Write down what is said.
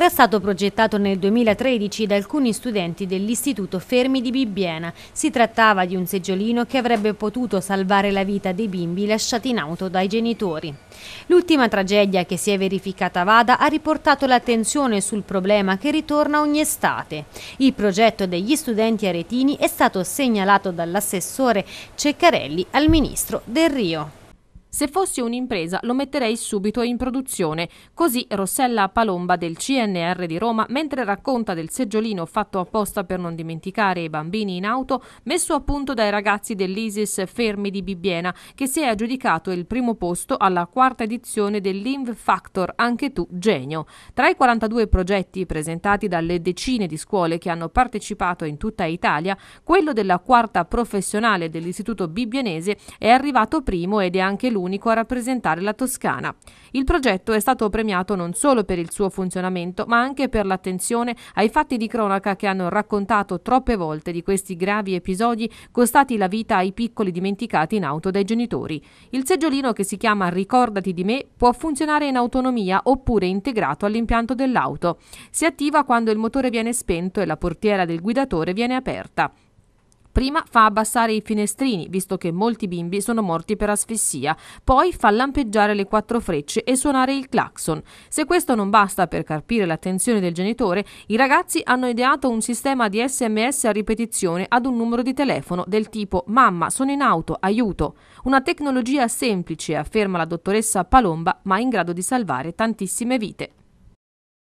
Era stato progettato nel 2013 da alcuni studenti dell'Istituto Fermi di Bibbiena. Si trattava di un seggiolino che avrebbe potuto salvare la vita dei bimbi lasciati in auto dai genitori. L'ultima tragedia che si è verificata a Vada ha riportato l'attenzione sul problema che ritorna ogni estate. Il progetto degli studenti aretini è stato segnalato dall'assessore Ceccarelli al ministro Del Rio. Se fossi un'impresa lo metterei subito in produzione. Così Rossella Palomba del CNR di Roma, mentre racconta del seggiolino fatto apposta per non dimenticare i bambini in auto, messo a punto dai ragazzi dell'ISIS Fermi di Bibbiena, che si è aggiudicato il primo posto alla quarta edizione dell'Inv Factor Anche tu genio. Tra i 42 progetti presentati dalle decine di scuole che hanno partecipato in tutta Italia, quello della quarta professionale dell'Istituto Bibbienese è arrivato primo ed è anche lui l'unico a rappresentare la Toscana. Il progetto è stato premiato non solo per il suo funzionamento, ma anche per l'attenzione ai fatti di cronaca che hanno raccontato troppe volte di questi gravi episodi costati la vita ai piccoli dimenticati in auto dai genitori. Il seggiolino che si chiama Ricordati di me può funzionare in autonomia oppure integrato all'impianto dell'auto. Si attiva quando il motore viene spento e la portiera del guidatore viene aperta. Prima fa abbassare i finestrini, visto che molti bimbi sono morti per asfissia, poi fa lampeggiare le quattro frecce e suonare il clacson. Se questo non basta per carpire l'attenzione del genitore, i ragazzi hanno ideato un sistema di sms a ripetizione ad un numero di telefono del tipo Mamma, sono in auto, aiuto. Una tecnologia semplice, afferma la dottoressa Palomba, ma in grado di salvare tantissime vite.